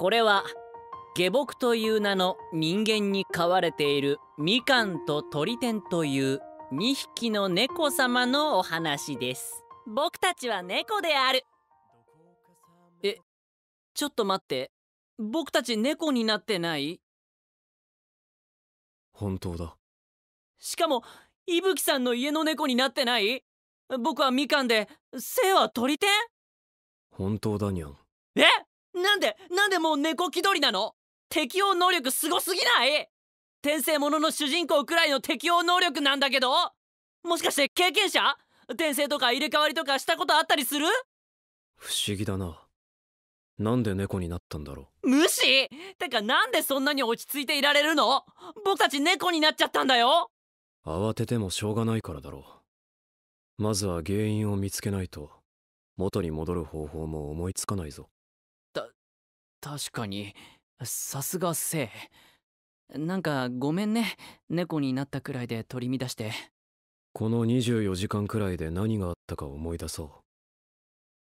これは下僕という名の人間に飼われているみかんと鳥天という2匹の猫様のお話です僕たちは猫であるえちょっと待って僕たち猫になってない本当だしかも伊吹さんの家の猫になってない僕はみかんで背は鳥天本当だにゃんえなんでなんでもう猫気取りなの適応能力すごすぎない転生ものの主人公くらいの適応能力なんだけどもしかして経験者転生とか入れ替わりとかしたことあったりする不思議だななんで猫になったんだろう無視てかなんでそんなに落ち着いていられるの僕たち猫になっちゃったんだよ慌ててもしょうがないからだろうまずは原因を見つけないと元に戻る方法も思いつかないぞ確かにさすがせいなんかごめんね猫になったくらいで取り乱してこの24時間くらいで何があったか思い出そう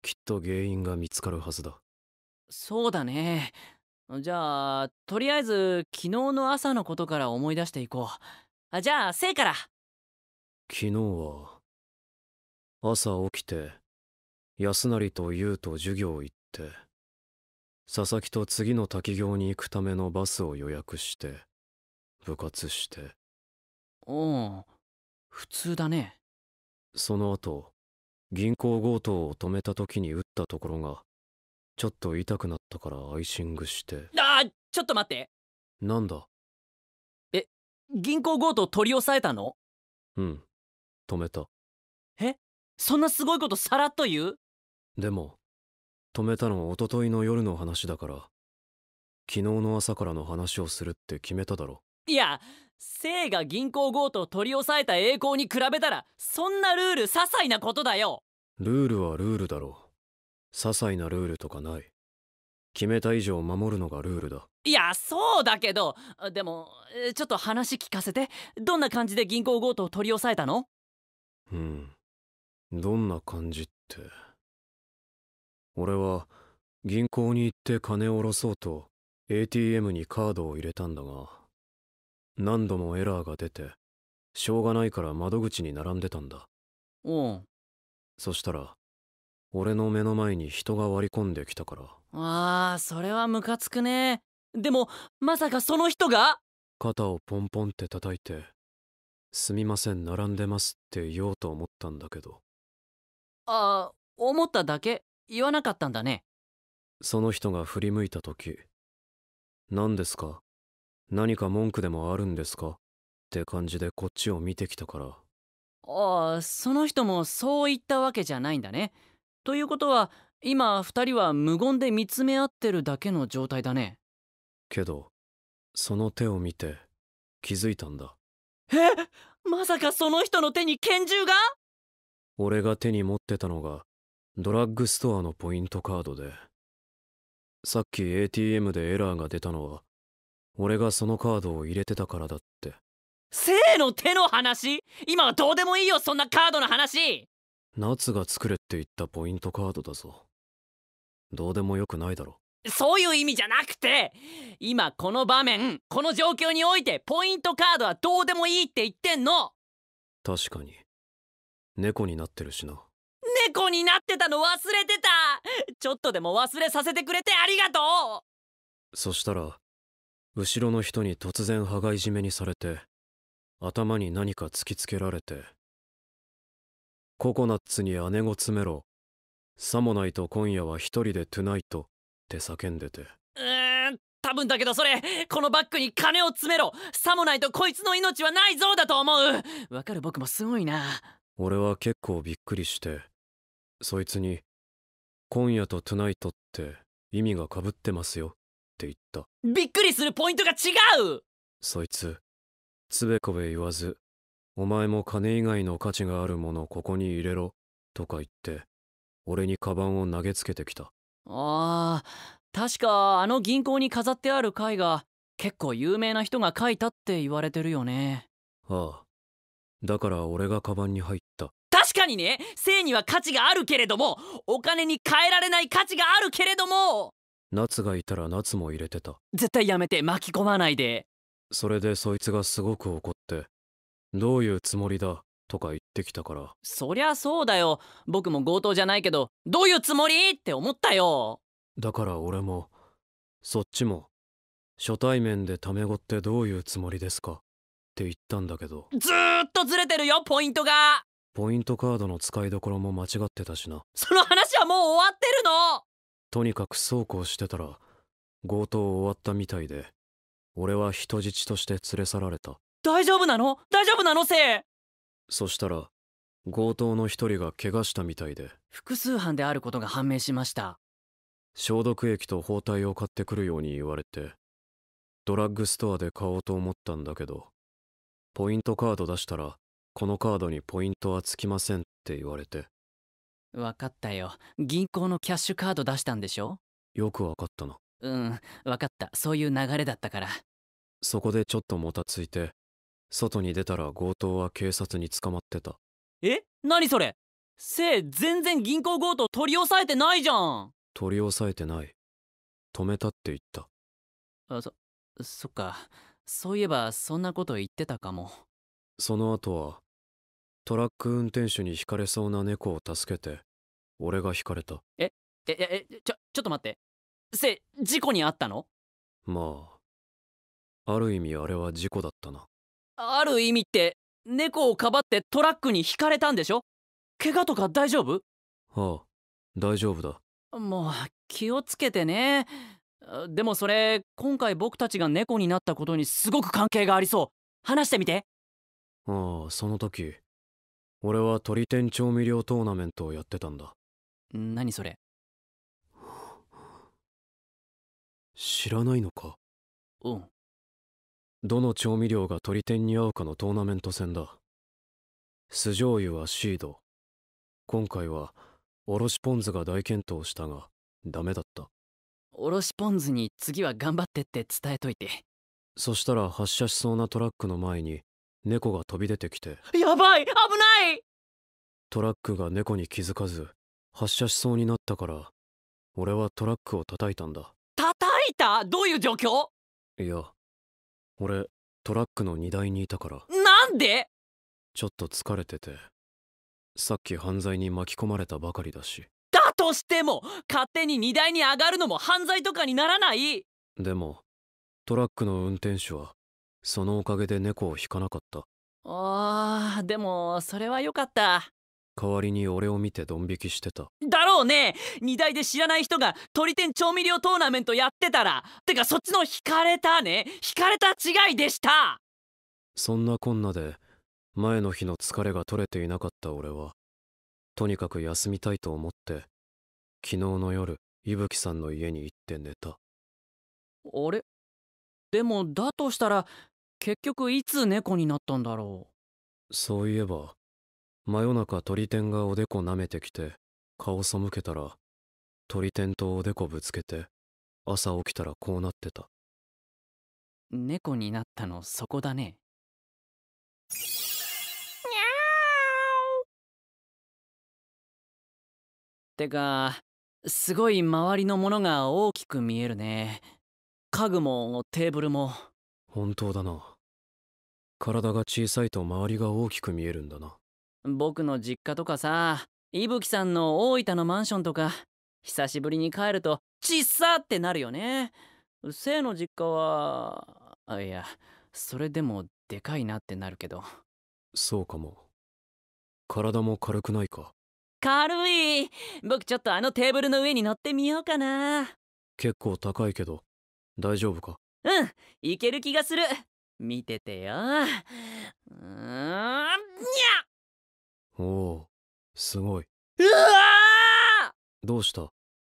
きっと原因が見つかるはずだそうだねじゃあとりあえず昨日の朝のことから思い出していこうあじゃあせいから昨日は朝起きて安成と優と授業行って佐々木と次の滝行に行くためのバスを予約して部活してうん普通だねその後銀行強盗を止めた時に撃ったところがちょっと痛くなったからアイシングしてあーちょっと待ってなんだえ銀行強盗取り押さえたのうん止めたえそんなすごいことさらっと言うでも止めたのおとといの夜の話だから昨日の朝からの話をするって決めただろいや生が銀行強盗を取り押さえた栄光に比べたらそんなルール些細なことだよルールはルールだろ些細なルールとかない決めた以上守るのがルールだいやそうだけどでもちょっと話聞かせてどんな感じで銀行強盗を取り押さえたのうんどんな感じって俺は銀行に行って金を下ろそうと ATM にカードを入れたんだが何度もエラーが出てしょうがないから窓口に並んでたんだうんそしたら俺の目の前に人が割り込んできたからあーそれはムカつくねでもまさかその人が肩をポンポンって叩いて「すみません並んでます」って言おうと思ったんだけどああ思っただけ言わなかったんだねその人が振り向いた時何ですか何か文句でもあるんですかって感じでこっちを見てきたからああその人もそう言ったわけじゃないんだねということは今2人は無言で見つめ合ってるだけの状態だねけどその手を見て気づいたんだえまさかその人の手に拳銃が俺が手に持ってたのがドラッグストアのポイントカードでさっき ATM でエラーが出たのは俺がそのカードを入れてたからだって生の手の話今はどうでもいいよそんなカードの話夏が作れって言ったポイントカードだぞどうでもよくないだろそういう意味じゃなくて今この場面この状況においてポイントカードはどうでもいいって言ってんの確かに猫になってるしな猫になってたの忘れてたちょっとでも忘れさせてくれてありがとうそしたら後ろの人に突然羽がいじめにされて頭に何か突きつけられてココナッツに姉子詰めろさもないと今夜は一人でトゥナイトって叫んでてうーん多分だけどそれこのバッグに金を詰めろさもないとこいつの命はないぞだと思うわかる僕もすごいな俺は結構びっくりしてそいつに、今夜とトゥナイトって意味がかぶってますよって言った。びっくりするポイントが違うそいつ、つべこべ言わず、お前も金以外の価値があるものここに入れろとか言って、俺にカバンを投げつけてきた。ああ、確かあの銀行に飾ってある絵画、結構有名な人が描いたって言われてるよね。ああ、だから俺がカバンに入っ確かにね性には価値があるけれどもお金に換えられない価値があるけれども夏がいたら夏も入れてた絶対やめて巻き込まないでそれでそいつがすごく怒ってどういうつもりだとか言ってきたからそりゃそうだよ僕も強盗じゃないけどどういうつもりって思ったよだから俺もそっちも初対面でタメ語ってどういうつもりですかって言ったんだけどずーっとずれてるよポイントがポイントカードの使いどころも間違ってたしなその話はもう終わってるのとにかくそうこうしてたら強盗終わったみたいで俺は人質として連れ去られた大丈夫なの大丈夫なのせいそしたら強盗の一人が怪我したみたいで複数犯であることが判明しました消毒液と包帯を買ってくるように言われてドラッグストアで買おうと思ったんだけどポイントカード出したらこのカードにポイントはつきませんって言われて分かったよ銀行のキャッシュカード出したんでしょよく分かったなうん分かったそういう流れだったからそこでちょっともたついて外に出たら強盗は警察に捕まってたえ何それせい全然銀行強盗取り押さえてないじゃん取り押さえてない止めたって言ったあそそっかそういえばそんなこと言ってたかもその後はトラック運転手にひかれそうな猫を助けて俺がひかれたえええちょちょっと待ってせ事故にあったのまあある意味あれは事故だったなある意味って猫をかばってトラックにひかれたんでしょ怪我とか大丈夫ああ大丈夫だもう気をつけてねでもそれ今回僕たちが猫になったことにすごく関係がありそう話してみてああその時俺は鳥天調味料トーナメントをやってたんだ何それ知らないのかうんどの調味料が鳥天に合うかのトーナメント戦だ酢醤油はシード今回はおろしポン酢が大健闘したがダメだったおろしポン酢に次は頑張ってって伝えといてそしたら発射しそうなトラックの前に猫が飛び出てきてやばい危ないトラックが猫に気づかず発射しそうになったから俺はトラックを叩いたんだ叩いたどういう状況いや俺トラックの荷台にいたからなんでちょっと疲れててさっき犯罪に巻き込まれたばかりだしだとしても勝手に荷台に上がるのも犯罪とかにならないでもトラックの運転手はそのおかげで猫を引かなかったああでもそれは良かった代わりに俺を見てドン引きしてただろうね荷台で知らない人が鳥天調味料トーナメントやってたらてかそっちの引かれたね引かれた違いでしたそんなこんなで前の日の疲れが取れていなかった俺はとにかく休みたいと思って昨日の夜伊吹さんの家に行って寝たあれでもだとしたら結局いつ猫になったんだろうそういえば真夜中鳥天がおでこ舐めてきて顔背けたら鳥天とおでこぶつけて朝起きたらこうなってた猫になったのそこだねてかすごい周りのものが大きく見えるね家具もテーブルも。本当だな体が小さいと周りが大きく見えるんだな僕の実家とかさ伊吹さんの大分のマンションとか久しぶりに帰るとちっさってなるよね生の実家はあいやそれでもでかいなってなるけどそうかも体も軽くないか軽い僕ちょっとあのテーブルの上に乗ってみようかな結構高いけど大丈夫かうんいける気がする見ててようんにゃおおすごいうわどうした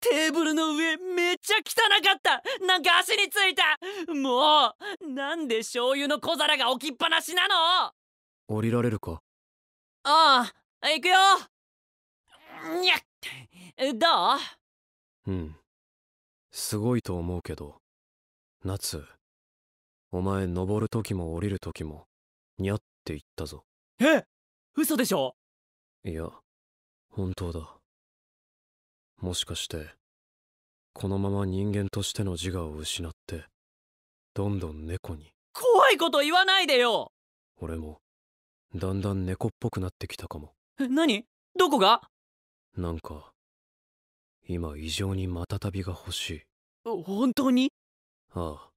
テーブルの上めっちゃ汚かったなんか足についたもうなんで醤油の小皿が置きっぱなしなの降りられるかああ行くよにゃどううんすごいと思うけど夏お前登る時も降りる時もニャって言ったぞえ嘘でしょいや本当だもしかしてこのまま人間としての自我を失ってどんどん猫に怖いこと言わないでよ俺もだんだん猫っぽくなってきたかも何どこがなんか今異常にまたたびが欲しい本当にああ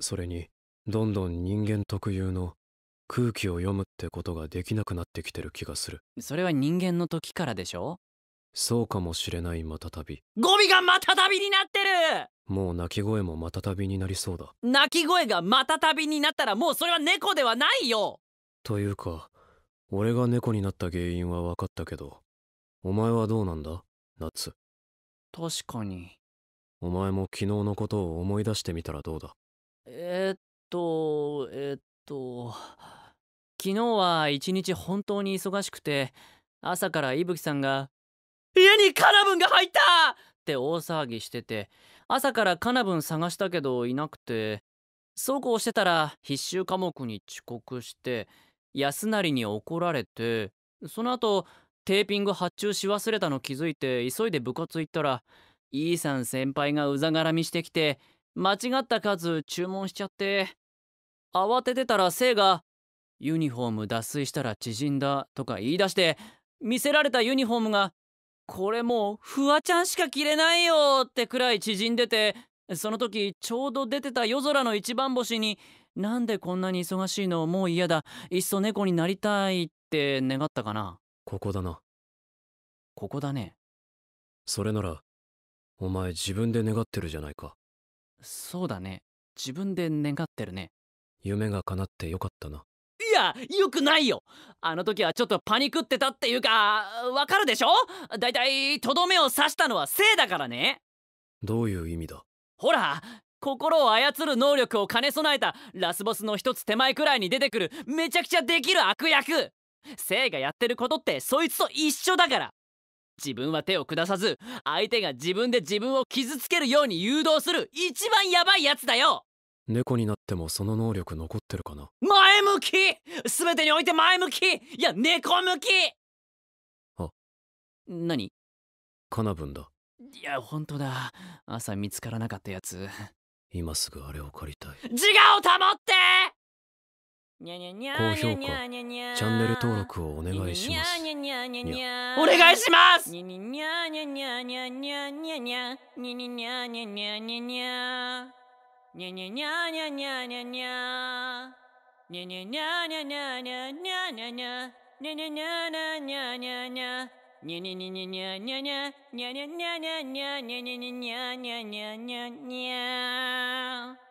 それにどんどん人間特有の空気を読むってことができなくなってきてる気がするそれは人間の時からでしょそうかもしれないまたたび語尾がまたたびになってるもう鳴き声もまたたびになりそうだ鳴き声がまたたびになったらもうそれは猫ではないよというか俺が猫になった原因は分かったけどお前はどうなんだ夏確かにお前も昨日のことを思い出してみたらどうだえー、っとえー、っと昨日は一日本当に忙しくて朝から伊吹さんが「家にカナブンが入った!」って大騒ぎしてて朝からカナブン探したけどいなくてそうこうしてたら必修科目に遅刻して安成に怒られてその後テーピング発注し忘れたの気づいて急いで部活行ったら E さん先輩がうざがらみしてきて間違った数注文しちゃって慌ててたらせいが「ユニフォーム脱水したら縮んだ」とか言い出して見せられたユニフォームが「これもうフワちゃんしか着れないよ」ってくらい縮んでてその時ちょうど出てた夜空の一番星に「なんでこんなに忙しいのもう嫌だいっそ猫になりたい」って願ったかなここだなここだねそれならお前自分で願ってるじゃないかそうだね自分で願ってるね夢が叶ってよかったないやよくないよあの時はちょっとパニクってたっていうかわかるでしょだいたいとどめを刺したのはせいだからねどういう意味だほら心を操る能力を兼ね備えたラスボスの一つ手前くらいに出てくるめちゃくちゃできる悪役いがやってることってそいつと一緒だから自分は手を下さず相手が自分で自分を傷つけるように誘導する一番ヤバいやつだよ猫になってもその能力残ってるかな前向き全てにおいて前向きいや猫向きあ何カナブンだいや本当だ朝見つからなかったやつ今すぐあれを借りたい自我を保って高評価、チャンネル登録をお願いします。お願いします